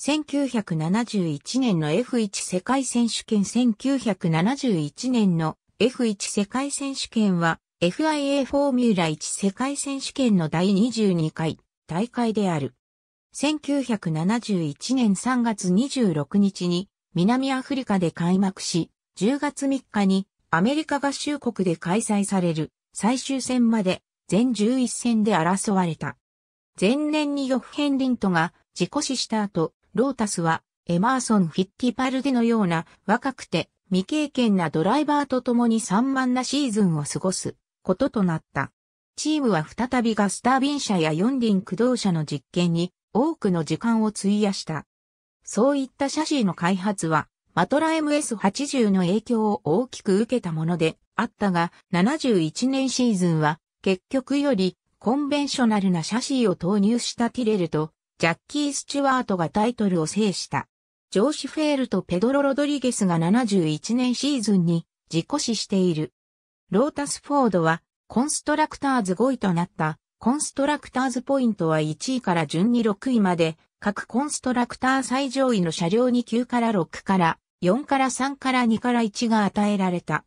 1971年の F1 世界選手権1971年の F1 世界選手権は FIA フォーミュラ1世界選手権の第22回大会である。1971年3月26日に南アフリカで開幕し、10月3日にアメリカ合衆国で開催される最終戦まで全11戦で争われた。前年にヨフヘンリントが事故死した後、ロータスは、エマーソン・フィッティパルデのような若くて未経験なドライバーと共に散漫なシーズンを過ごすこととなった。チームは再びガスタービン車や四輪駆動車の実験に多くの時間を費やした。そういった車ーの開発は、マトラ MS80 の影響を大きく受けたものであったが、71年シーズンは結局よりコンベンショナルなシャシーを投入したティレルとジャッキー・スチュワートがタイトルを制した。ジョーシ・フェールとペドロ・ロドリゲスが71年シーズンに自己死している。ロータス・フォードはコンストラクターズ5位となった。コンストラクターズポイントは1位から順に6位まで、各コンストラクター最上位の車両に9から6から4から3から2から1が与えられた。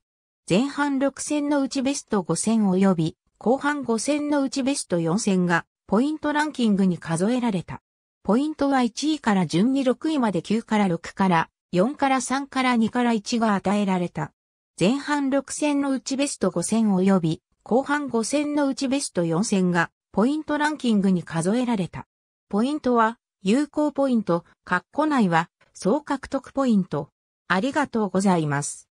前半6戦のうちベスト5戦及び、後半5戦のうちベスト4戦がポイントランキングに数えられた。ポイントは1位から順に6位まで9から6から4から3から2から1が与えられた。前半6戦のうちベスト5戦及び、後半5戦のうちベスト4戦が、ポイントランキングに数えられた。ポイントは、有効ポイント、括弧内は、総獲得ポイント。ありがとうございます。